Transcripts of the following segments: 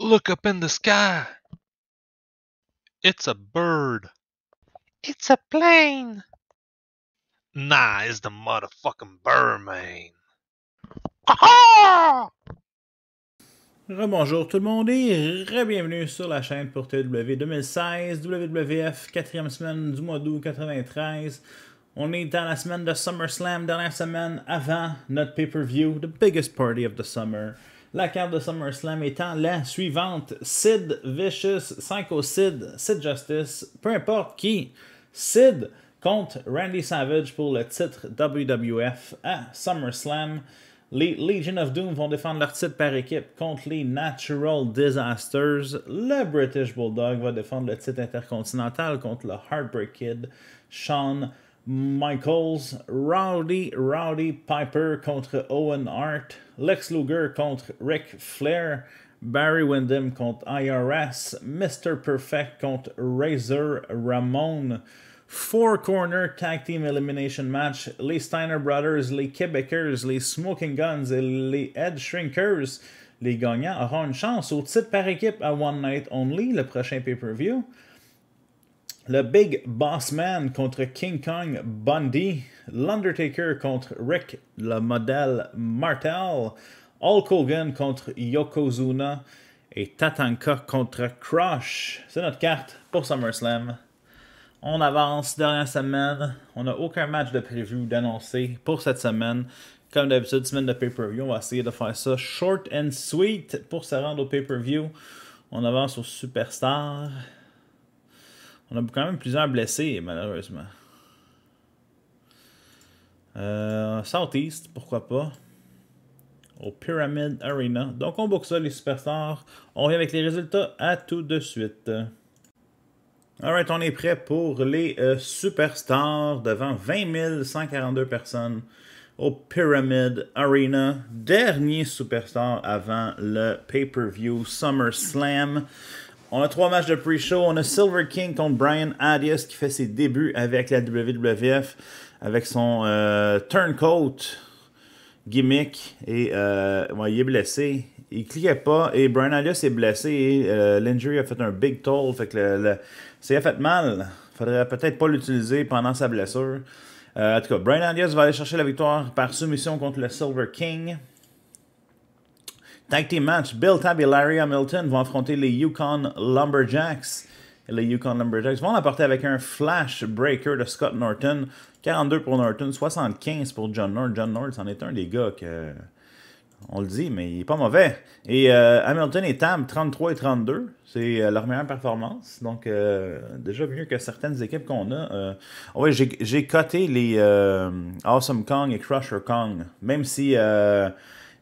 Look up in the sky. It's a bird. It's a plane. Nah, it's the motherfucking Aha Rebonjour tout le monde et re-bienvenue sur la chaîne pour TW 2016, WWF, quatrième semaine du mois d'août 93. On est dans la semaine de SummerSlam, dernière semaine avant notre pay-per-view, The Biggest Party of the Summer. La carte de SummerSlam étant la suivante Sid Vicious, Psycho Sid, Sid Justice, peu importe qui, Sid contre Randy Savage pour le titre WWF à SummerSlam. Les Legion of Doom vont défendre leur titre par équipe contre les Natural Disasters. Le British Bulldog va défendre le titre intercontinental contre le Heartbreak Kid, Sean Michaels, Rowdy Rowdy Piper contre Owen Hart, Lex Luger contre Rick Flair, Barry Windham contre IRS, Mr. Perfect contre Razor Ramon, Four Corner Tag Team Elimination Match, les Steiner Brothers, les Québecers, les Smoking Guns et les Head Shrinkers. Les gagnants auront une chance au titre par équipe à One Night Only, le prochain pay-per-view le Big Boss Man contre King Kong Bundy, l'Undertaker contre Rick le modèle Martel, Hulk Hogan contre Yokozuna et Tatanka contre Crush. C'est notre carte pour SummerSlam. On avance, dernière semaine. On n'a aucun match de prévu d'annoncer pour cette semaine. Comme d'habitude, semaine de pay-per-view, on va essayer de faire ça short and sweet pour se rendre au pay-per-view. On avance au Superstar. On a quand même plusieurs blessés, malheureusement. Euh, Southeast, pourquoi pas. Au Pyramid Arena. Donc, on book ça, les superstars. On revient avec les résultats à tout de suite. Alright, on est prêt pour les euh, superstars devant 20 142 personnes au Pyramid Arena. Dernier superstar avant le pay-per-view SummerSlam. On a trois matchs de pre-show. On a Silver King contre Brian Adias qui fait ses débuts avec la WWF avec son euh, turncoat gimmick et euh, il est blessé. Il cliquait pas et Brian Adias est blessé euh, l'injury a fait un big toll. Fait que le, a fait mal. Faudrait peut-être pas l'utiliser pendant sa blessure. en tout cas, Brian Adias va aller chercher la victoire par soumission contre le Silver King. Tag team match, Bill Tab et Larry Hamilton vont affronter les Yukon Lumberjacks. les Yukon Lumberjacks vont l'apporter avec un flash breaker de Scott Norton. 42 pour Norton, 75 pour John Norton. John Norton, c'en est un des gars que... On le dit, mais il n'est pas mauvais. Et euh, Hamilton et Tab, 33 et 32, c'est euh, leur meilleure performance. Donc, euh, déjà mieux que certaines équipes qu'on a. Oh j'ai coté les Awesome Kong et Crusher Kong. Même si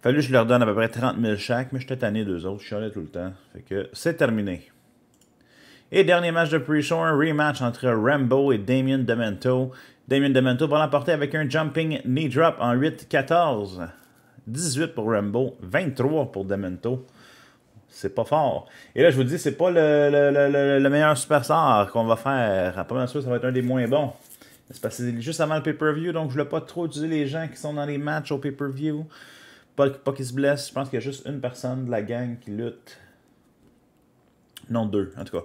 Fallu je leur donne à peu près 30 000 chaque, mais j'étais tanné d'eux autres, je chialais tout le temps. Fait que c'est terminé. Et dernier match de pre un rematch entre Rambo et Damien Demento. Damien Demento va l'emporter avec un jumping knee drop en 8-14. 18 pour Rambo, 23 pour Demento. C'est pas fort. Et là, je vous dis, c'est pas le, le, le, meilleur superstar qu'on va faire. après pas ça va être un des moins bons. C'est parce que c'est juste avant le pay-per-view, donc je voulais pas trop utiliser les gens qui sont dans les matchs au pay-per-view. Pas, qu'il se blesse, je pense qu'il y a juste une personne de la gang qui lutte. Non, deux, en tout cas.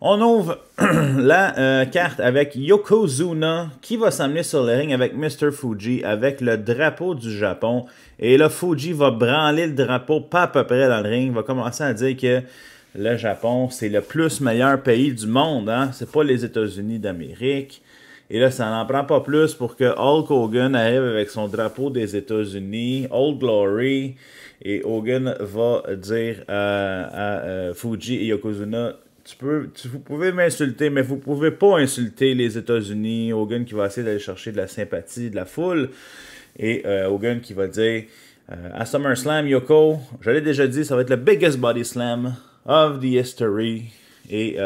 On ouvre la euh, carte avec Yokozuna qui va s'amener sur le ring avec Mr. Fuji avec le drapeau du Japon. Et là, Fuji va branler le drapeau pas à peu près dans le ring. Il va commencer à dire que le Japon, c'est le plus meilleur pays du monde. Hein? C'est pas les États-Unis d'Amérique. Et là, ça n'en prend pas plus pour que Hulk Hogan arrive avec son drapeau des États-Unis, Old Glory, et Hogan va dire à, euh, Fuji et Yokozuna tu peux, vous pouvez m'insulter, mais vous pouvez pas insulter les États-Unis. Hogan qui va essayer d'aller chercher de la sympathie de la foule. Et euh, Hogan qui va dire euh, à SummerSlam, Yoko, je l'ai déjà dit, ça va être le biggest body slam of the history. Et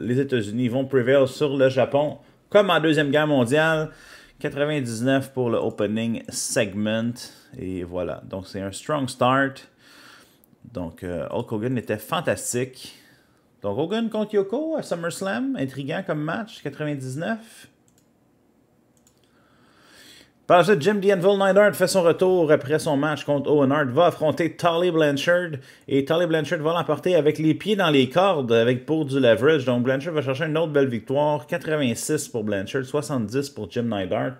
les États-Unis vont prevail sur le Japon comme en Deuxième Guerre mondiale, 99 pour le opening segment. Et voilà, donc c'est un strong start. Donc euh, Hulk Hogan était fantastique. Donc Hogan contre Yoko à SummerSlam, intriguant comme match, 99. Par la suite, Jim D'Anvil fait son retour après son match contre Owen Hart, va affronter Tolly Blanchard et Tolly Blanchard va l'emporter avec les pieds dans les cordes avec pour du leverage. Donc Blanchard va chercher une autre belle victoire, 86 pour Blanchard, 70 pour Jim Neidhart.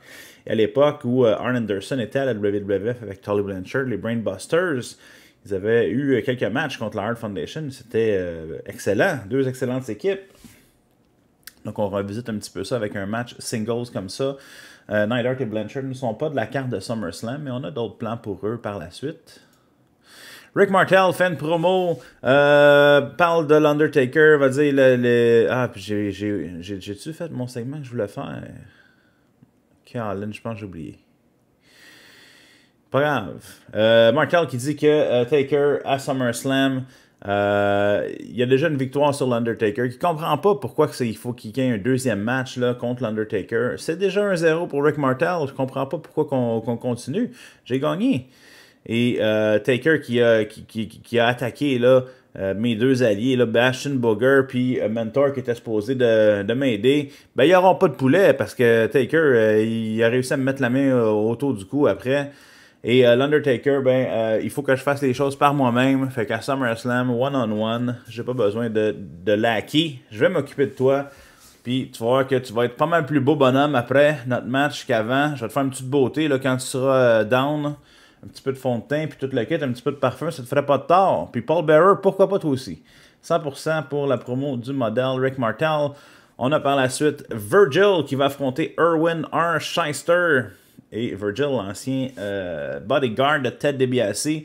à l'époque où euh, Arn Anderson était à la WWF avec Tolly Blanchard, les Brainbusters, ils avaient eu euh, quelques matchs contre la Hart Foundation. C'était euh, excellent, deux excellentes équipes. Donc on revisite un petit peu ça avec un match singles comme ça. Euh, Night Neidhart et Blanchard ne sont pas de la carte de SummerSlam, mais on a d'autres plans pour eux par la suite. Rick Martel fait une promo, euh, parle de l'Undertaker, va dire le, le... Ah, puis j'ai-tu fait mon segment que je voulais faire? Carlin, je pense que j'ai oublié. Pas grave. Euh, Martel qui dit que Taker à SummerSlam euh, il y a déjà une victoire sur l'Undertaker qui comprend pas pourquoi il faut qu'il gagne un deuxième match là, contre l'Undertaker. C'est déjà un zéro pour Rick Martel. Je comprends pas pourquoi qu'on continue. J'ai gagné. Et euh, Taker qui a, attaqué euh, mes deux alliés, Bastion Booger puis Mentor qui était supposé de, m'aider, ben ils n'auront pas de poulet parce que Taker, il a réussi à me mettre la main autour du cou après. Et euh, l'Undertaker, ben, euh, il faut que je fasse les choses par moi-même. Fait qu'à SummerSlam, one-on-one, j'ai pas besoin de, de lackey. Je vais m'occuper de toi. Puis tu vas voir que tu vas être pas mal plus beau bonhomme après notre match qu'avant. Je vais te faire une petite beauté là, quand tu seras euh, down. Un petit peu de fond de teint, puis toute la quête, un petit peu de parfum, ça te ferait pas de tort. Puis Paul Bearer, pourquoi pas toi aussi? 100% pour la promo du modèle Rick Martel. On a par la suite Virgil qui va affronter Erwin R. Scheister et Virgil, l'ancien euh, bodyguard de Ted DiBiase.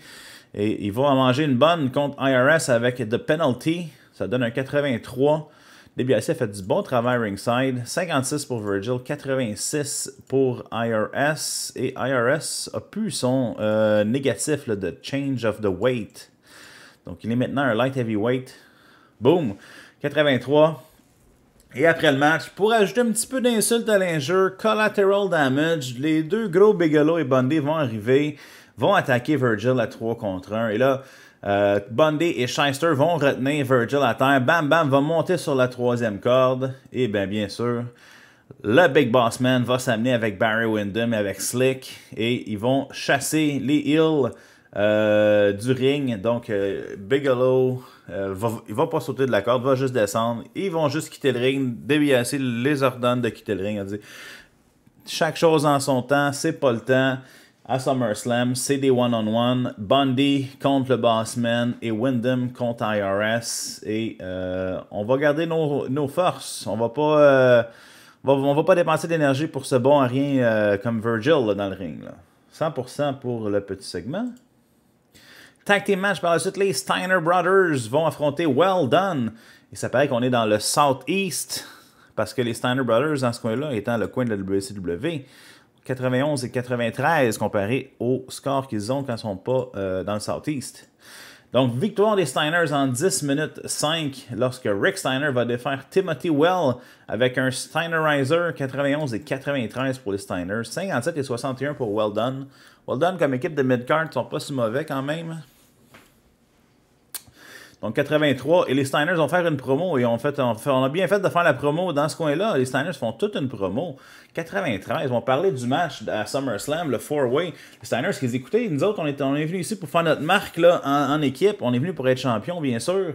Et il va manger une bonne contre IRS avec The Penalty. Ça donne un 83. DiBiase a fait du bon travail ringside. 56 pour Virgil, 86 pour IRS. Et IRS a pu son euh, négatif de Change of the Weight. Donc il est maintenant un light heavyweight. Boom! 83. Et après le match, pour ajouter un petit peu d'insulte à l'injure, collateral damage, les deux gros Bigelow et Bundy vont arriver, vont attaquer Virgil à 3 contre 1. Et là, euh, Bundy et Shyster vont retenir Virgil à terre. Bam Bam va monter sur la troisième corde. Et bien, bien sûr, le Big Boss Man va s'amener avec Barry Windham et avec Slick. Et ils vont chasser les Hills euh, du ring. Donc, euh, Bigelow, euh, il va pas sauter de la corde, il va juste descendre. Ils vont juste quitter le ring. DBAC les ordonne de quitter le ring. chaque chose en son temps, c'est pas le temps. À SummerSlam, c'est des one-on-one. Bundy contre le Bossman et Wyndham contre IRS. Et on va garder nos, forces. On va pas. on va pas dépenser d'énergie pour ce bon à rien comme Virgil dans le ring. 100% pour le petit segment. Tag match par la suite, les Steiner Brothers vont affronter Well Done. Et ça paraît qu'on est dans le Southeast, parce que les Steiner Brothers, dans ce coin-là, étant le coin de la WCW, 91 et 93 comparé au score qu'ils ont quand ils ne sont pas euh, dans le Southeast. Donc, victoire des Steiners en 10 minutes 5 lorsque Rick Steiner va défaire Timothy Well avec un Steinerizer 91 et 93 pour les Steiners, 57 et 61 pour Well Done. Well Done comme équipe de midcard ne sont pas si mauvais quand même. Donc 83. Et les Steiners ont faire une promo. Et on, fait, a bien fait de faire la promo dans ce coin-là. Les Steiners font toute une promo. 93. On parlait du match à SummerSlam, le four-way. Les Steiners qu'ils écoutaient, nous autres, on est, venus ici pour faire notre marque là, en, équipe. On est venus pour être champion, bien sûr.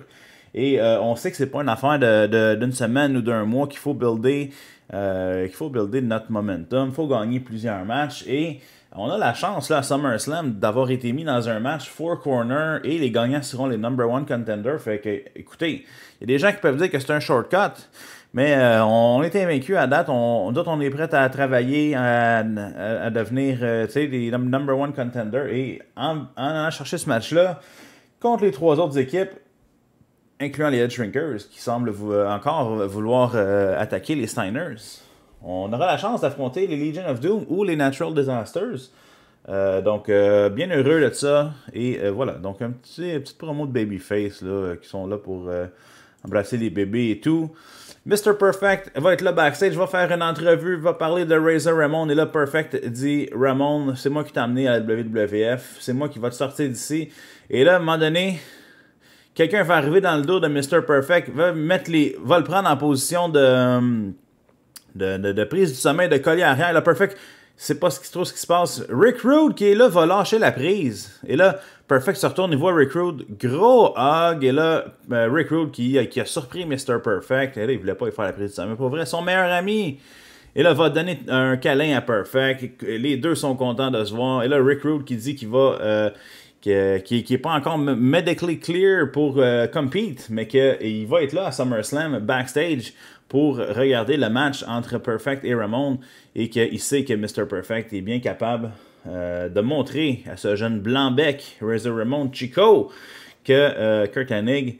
Et euh, on sait que c'est pas une affaire d'une semaine ou d'un mois qu'il faut builder. Euh, qu'il faut builder notre momentum, il faut gagner plusieurs matchs et on a la chance là, à SummerSlam d'avoir été mis dans un match four corner et les gagnants seront les number one contenders. Fait que, écoutez, il y a des gens qui peuvent dire que c'est un shortcut, mais euh, on est invaincu à date. On, on est prêt à travailler, à, devenir les euh, des number one contenders. Et en, allant chercher ce match-là, contre les trois autres équipes, incluant les Edge Shrinkers, qui semblent encore vouloir euh, attaquer les Steiners on aura la chance d'affronter les Legion of Doom ou les Natural Disasters. Euh, donc, euh, bien heureux de ça. Et euh, voilà, donc un petit, une petite promo de Babyface là, qui sont là pour embrasser les bébés et tout. Mr. Perfect va être là backstage, va faire une entrevue, va parler de Razor Ramon. Et là, Perfect dit Ramon, c'est moi qui t'ai amené à la WWF, c'est moi qui va te sortir d'ici. Et là, à un moment donné, quelqu'un va arriver dans le dos de Mr. Perfect, va, mettre les, va le prendre en position de hum, de, prise du sommet de collier arrière. Là, Perfect, c'est pas ce qui, trop ce qui se passe. Rick Rude, qui est là, va lâcher la prise. Et là, Perfect se retourne, il voit Rick Rude, gros hug. Et là, euh, Rick Rude qui, euh, a surpris Mr. Perfect. Et là, il voulait pas y faire la prise du sommeil. Pour vrai, son meilleur ami. Et là, va donner un câlin à Perfect. Les deux sont contents de se voir. Et là, Rick Rude qui dit qu'il va. Euh, qui, n'est pas encore medically clear pour compete, mais qu'il va être là à SummerSlam backstage pour regarder le match entre Perfect et Ramon et qu'il sait que Mr. Perfect est bien capable euh, de montrer à ce jeune blanc-bec, Razor Ramon Chico, que euh, Kurt Hennig,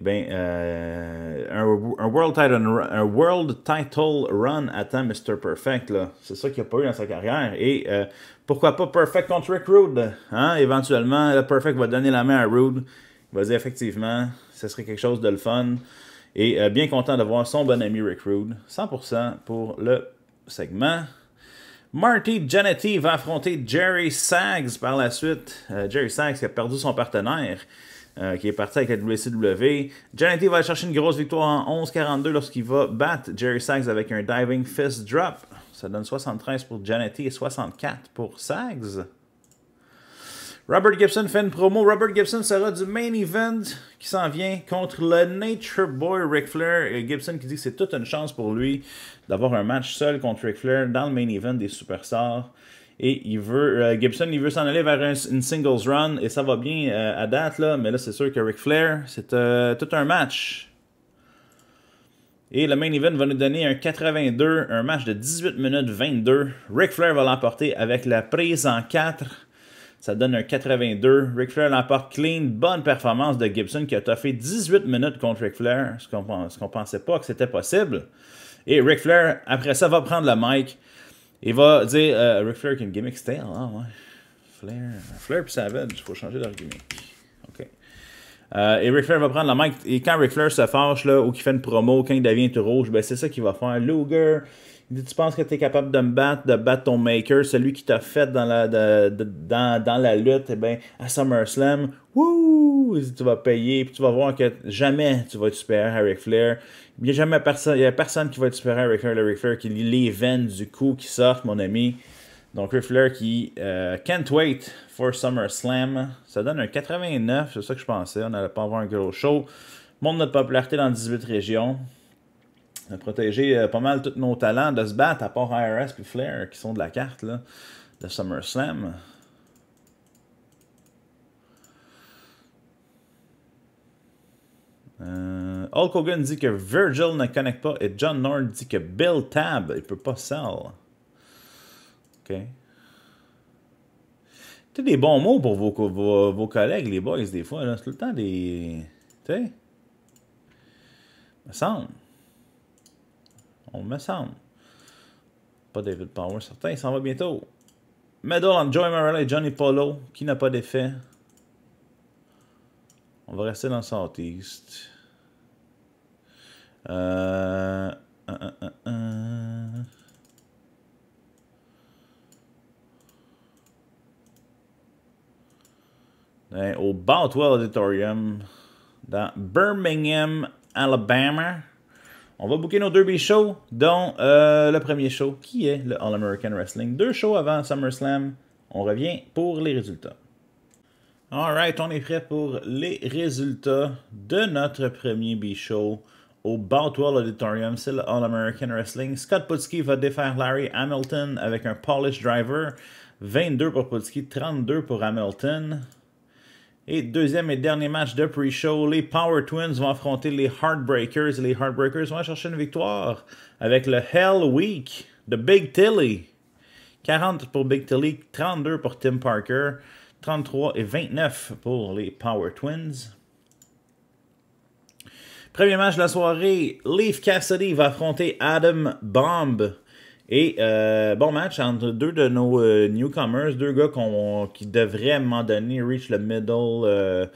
eh bien, euh, un, world title, un, world title, run attend Mr. Perfect. C'est ça qu'il n'a pas eu dans sa carrière. Et pourquoi pas Perfect contre Rick Rude hein? Éventuellement, le Perfect va donner la main à Rude. Il va dire effectivement, ce serait quelque chose de le fun. Et euh, bien content de voir son bon ami Rick Rude, 100% pour le segment. Marty Janetty va affronter Jerry Sags par la suite. Euh, Jerry Sags qui a perdu son partenaire, euh, qui est parti avec la WCW. Janetty va chercher une grosse victoire en 11-42 lorsqu'il va battre Jerry Sags avec un diving fist drop. Ça donne 73 pour Janetty et 64 pour Sags. Robert Gibson fait une promo. Robert Gibson sera du main event qui s'en vient contre le Nature Boy Ric Flair. Gibson qui dit que c'est toute une chance pour lui d'avoir un match seul contre Ric Flair dans le main event des superstars. Et il veut, euh, Gibson, il veut s'en aller vers une singles run et ça va bien euh, à date, là. Mais là, c'est sûr que Ric Flair, c'est euh, tout un match. Et le main event va nous donner un 82, un match de 18 minutes 22. Ric Flair va l'emporter avec la prise en 4 ça donne un 82. Ric Flair l'emporte clean. Bonne performance de Gibson qui a toffé 18 minutes contre Ric Flair, ce qu'on ne pensait pas que c'était possible. Et Ric Flair, après ça, va prendre le mic Il va dire euh, Ric Flair qui a une gimmick style. Ah hein, ouais. Flair. Flair puis Savage, il faut changer leur gimmick. OK. Euh, et Ric Flair va prendre le mic. Et quand Ric Flair se fâche là, ou qu'il fait une promo, quand il devient tout rouge, ben c'est ça qu'il va faire. Luger tu penses que tu es capable de me battre, de battre ton maker, celui qui t'a fait dans la, dans, la lutte, eh bien, à SummerSlam, wouh Tu vas payer, puis tu vas voir que jamais tu vas être supérieur à Ric Flair. Il n'y a jamais personne, a personne qui va être supérieur à Ric Flair, le Ric Flair qui lit les veines du coup qui sortent, mon ami. Donc Ric Flair qui euh, can't wait for SummerSlam. Ça donne un 89, c'est ça que je pensais. On n'allait pas avoir un gros show. Monte notre popularité dans 18 régions a protégé euh, pas mal tous nos talents de se battre, à part IRS et Flair, qui sont de la carte de SummerSlam. Euh, Hulk Hogan dit que Virgil ne connecte pas et John Nord dit que Bill Tab, il peut pas sell. OK. Tu des bons mots pour vos, vos, collègues, les boys, des fois. C'est tout le temps des. Tu sais? Me semble. On me semble. Pas David Power, Certains, il s'en va bientôt. Medal entre Joey Morella Johnny Polo, qui n'a pas d'effet. On va rester dans le Southeast. Euh, euh, euh, Au Boutwell Auditorium, dans Birmingham, Alabama. On va booker nos deux b shows, dont euh, le premier show qui est le All American Wrestling. Deux shows avant SummerSlam. On revient pour les résultats. right, on est prêt pour les résultats de notre premier B-show au Boutwell Auditorium. C'est le All American Wrestling. Scott Putski va défaire Larry Hamilton avec un Polish driver. 22 pour Putski, 32 pour Hamilton. Et deuxième et dernier match de pre-show, les Power Twins vont affronter les Heartbreakers. les Heartbreakers vont chercher une victoire avec le Hell Week de Big Tilly. 40 pour Big Tilly, 32 pour Tim Parker, 33 et 29 pour les Power Twins. Premier match de la soirée, Leaf Cassidy va affronter Adam Bomb. Et euh, bon match entre deux de nos euh, newcomers, deux gars qui devraient à un moment donné reach le middle, euh,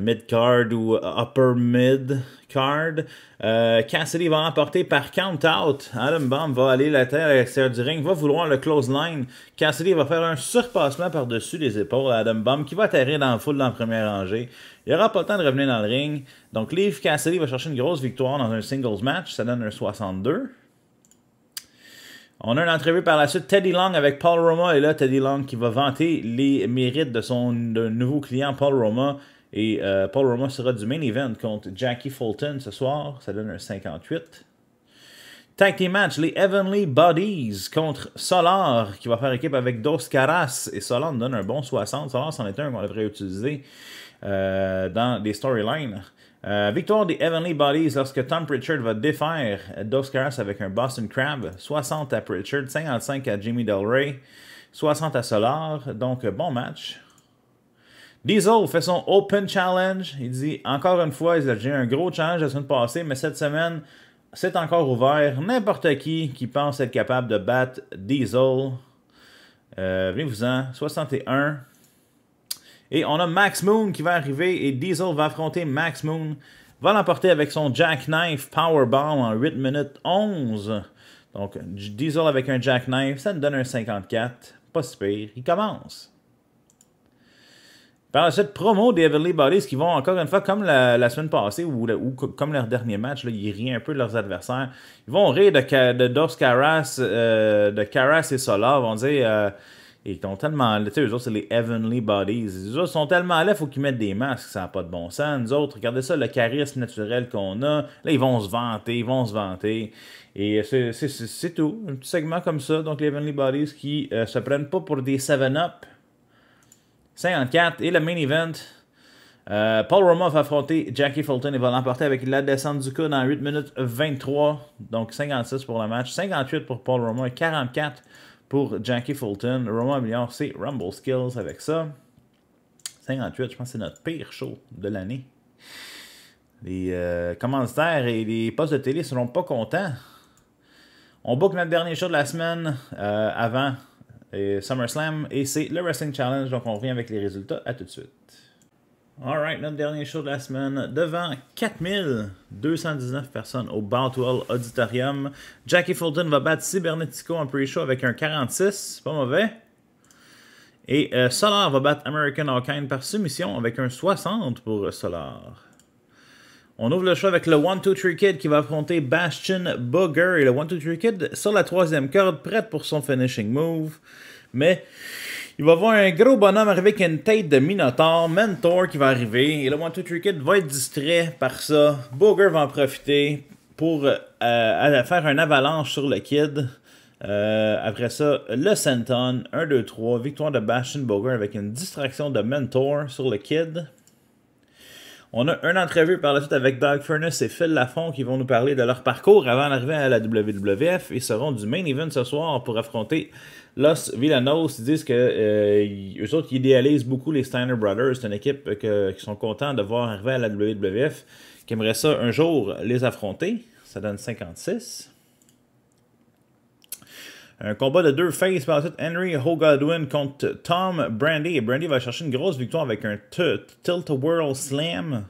mid card ou upper mid card. Cassidy va emporter par count out. Adam Bomb va aller la terre à l'extérieur du ring, va vouloir le close line. Cassidy va faire un surpassement par-dessus les épaules à Adam Bomb qui va atterrir dans le full dans la première rangée. Il aura pas le temps de revenir dans le ring. Donc, Liv Cassidy va chercher une grosse victoire dans un singles match. Ça donne un 62. On a une entrevue par la suite, Teddy Long avec Paul Roma. Et là, Teddy Long qui va vanter les mérites de son nouveau client, Paul Roma. Et euh, Paul Roma sera du main event contre Jackie Fulton ce soir. Ça donne un 58. Tag team match, les Heavenly Bodies contre Solar, qui va faire équipe avec Dos Caras. Et Solar nous donne un bon 60. Solar, c'en est un qu'on devrait utiliser euh, dans des storylines. Euh, victoire des Heavenly Bodies lorsque Tom Pritchard va défaire Dove avec un Boston Crab. 60 à Pritchard, 55 à Jimmy Del Rey, 60 à Solar. Donc, bon match. Diesel fait son Open Challenge. Il dit encore une fois, eu un gros challenge la semaine passée, mais cette semaine, c'est encore ouvert. N'importe qui qui pense être capable de battre Diesel, euh, venez-vous-en. 61. Et on a Max Moon qui va arriver et Diesel va affronter Max Moon. Va l'emporter avec son Jackknife Powerball en 8 minutes 11. Donc, Diesel avec un Jackknife, ça nous donne un 54. Pas si pire. Il commence. Par cette promo des Heavenly Bodies qui vont encore une fois, comme la, semaine passée ou, comme leur dernier match, ils rient un peu de leurs adversaires. Ils vont rire de, de Dos Caras, euh, de Caras et Solar. Ils vont dire. Euh, ils sont tellement là. Tu sais, eux autres, c'est les Heavenly Bodies. Ils sont tellement là, il faut qu'ils mettent des masques, ça n'a pas de bon sens. Nous autres, regardez ça, le charisme naturel qu'on a. Là, ils vont se vanter, ils vont se vanter. Et c'est tout. Un petit segment comme ça. Donc, les Heavenly Bodies qui ne euh, se prennent pas pour des 7-Up. 54. Et le main event. Euh, Paul Roma va affronter Jackie Fulton Il va l'emporter avec la descente du coup dans 8 minutes 23. Donc 56 pour le match, 58 pour Paul Roma et 44 pour Jackie Fulton. Roman améliore c'est Rumble Skills avec ça. 58, je pense que c'est notre pire show de l'année. Les euh, commentaires commanditaires et les postes de télé seront pas contents. On book notre dernier show de la semaine euh, avant euh, SummerSlam et c'est le Wrestling Challenge. Donc on revient avec les résultats. À tout de suite. Alright, notre dernier show de la semaine. Devant 4219 personnes au Boutwell Auditorium, Jackie Fulton va battre Cybernetico en pre-show avec un 46. Pas mauvais. Et euh, Solar va battre American Hawkeye par soumission avec un 60 pour euh, Solar. On ouvre le show avec le 1-2-3 Kid qui va affronter Bastion Booger. Et le 1-2-3 Kid sur la troisième corde, prête pour son finishing move. Mais il va voir un gros bonhomme arriver avec une tête de Minotaur, Mentor qui va arriver. Et le One Two Kid va être distrait par ça. Boger va en profiter pour euh, faire un avalanche sur le Kid. Euh, après ça, le Senton, 1, 2, 3, victoire de Bastion Boger avec une distraction de Mentor sur le Kid. On a une entrevue par la suite avec Doug Furness et Phil Lafont qui vont nous parler de leur parcours avant d'arriver à la WWF. Ils seront du main event ce soir pour affronter Los Villanos disent que euh, autres idéalisent beaucoup les Steiner Brothers. C'est une équipe que, qui sont contents de voir arriver à la WWF, qui aimerait ça un jour les affronter. Ça donne 56. Un combat de deux faces par ensuite Henry contre Tom Brandy. Brandy va chercher une grosse victoire avec un tilt a world Slam.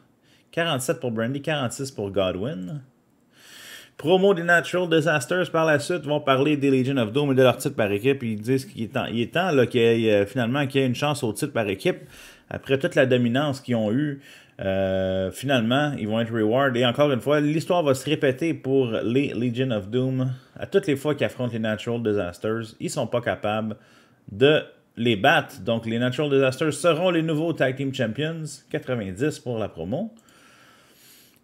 47 pour Brandy, 46 pour Godwin. Promo des Natural Disasters par la suite vont parler des Legion of Doom et de leur titre par équipe. Ils disent qu'il est temps, il est temps là, qu'il y ait, euh, finalement qu'il y une chance au titre par équipe. Après toute la dominance qu'ils ont eue, euh, finalement, ils vont être reward. Et encore une fois, l'histoire va se répéter pour les Legion of Doom. À toutes les fois qu'ils affrontent les Natural Disasters, ils sont pas capables de les battre. Donc, les Natural Disasters seront les nouveaux Tag Team Champions. 90 pour la promo.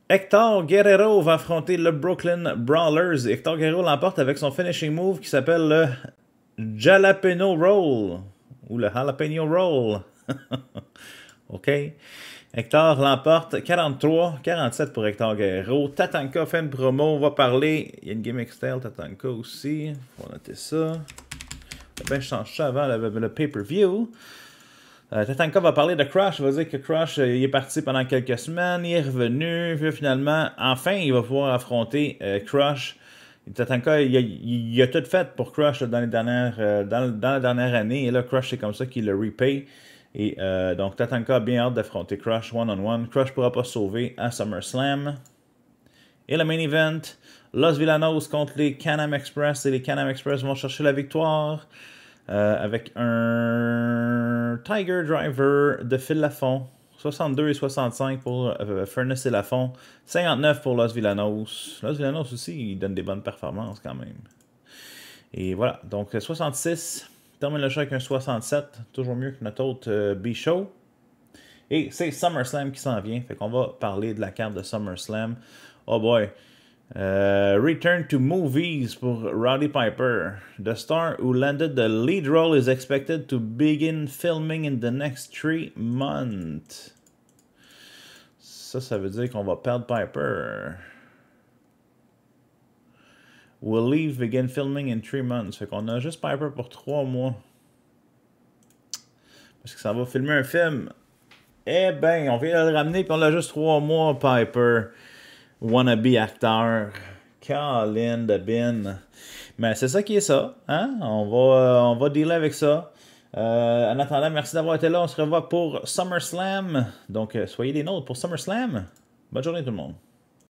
Hector Guerrero va affronter le Brooklyn Brawlers. Hector Guerrero l'emporte avec son finishing move qui s'appelle le Jalapeno Roll ou le Jalapeno Roll. OK. Hector l'emporte 43-47 pour Hector Guerrero. Tatanka fait une promo, on va parler. Il y a une game style, Tatanka aussi. On va noter ça. Ben, je change ça avant le pay-per-view. Euh, Tatanka va parler de Crush, va dire que Crush euh, est parti pendant quelques semaines, il est revenu, puis finalement, enfin, il va pouvoir affronter euh, Crush. Tatanka, il a, tout fait pour Crush dans, la dernière année, et là, Crush, c'est comme ça qu'il le repaye. Et donc, Tatanka a bien hâte d'affronter Crush one-on-one. Crush ne pourra pas sauver à SummerSlam. Et le main event, Los Villanos contre les Canam Express, et les Canam Express vont chercher la victoire. Euh, avec un Tiger Driver de Phil Lafont. 62 et 65 pour euh, Furness Furnace et Lafont. 59 pour Los Villanos. Los Villanos aussi, il donne des bonnes performances quand même. Et voilà, donc 66. Euh, termine le chat avec un 67. Toujours mieux que notre autre B-Show. Et c'est SummerSlam qui s'en vient. Fait qu'on va parler de la carte de SummerSlam. Oh boy! Euh, Return to Movies pour Roddy Piper. The star who landed the lead role is expected to begin filming in the next three months. Ça, ça veut dire qu'on va perdre Piper. Will leave, begin filming in three months. Fait qu'on a juste Piper pour trois mois. Parce que ça va filmer un film. Eh ben, on vient de le ramener, et on a juste trois mois, Piper be acteur. Colin de bin. Mais c'est ça qui est ça. Hein? On, va, euh, on va dealer avec ça. Euh, en attendant, merci d'avoir été là. On se revoit pour SummerSlam. Donc, euh, soyez des nôtres pour SummerSlam. Bonne journée tout le monde.